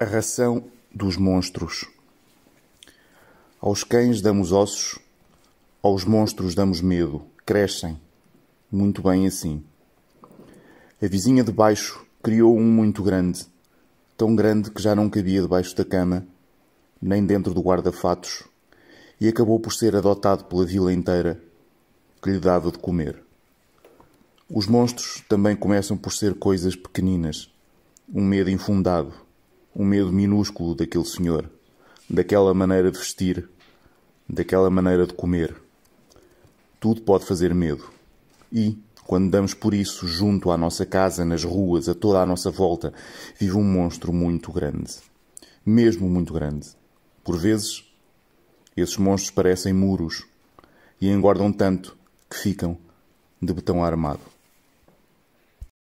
A ração dos monstros. Aos cães damos ossos, aos monstros damos medo. Crescem. Muito bem assim. A vizinha de baixo criou um muito grande, tão grande que já não cabia debaixo da cama, nem dentro do guarda-fatos, e acabou por ser adotado pela vila inteira, que lhe dava de comer. Os monstros também começam por ser coisas pequeninas, um medo infundado um medo minúsculo daquele senhor, daquela maneira de vestir, daquela maneira de comer. Tudo pode fazer medo. E, quando damos por isso junto à nossa casa, nas ruas, a toda a nossa volta, vive um monstro muito grande. Mesmo muito grande. Por vezes, esses monstros parecem muros e engordam tanto que ficam de betão armado.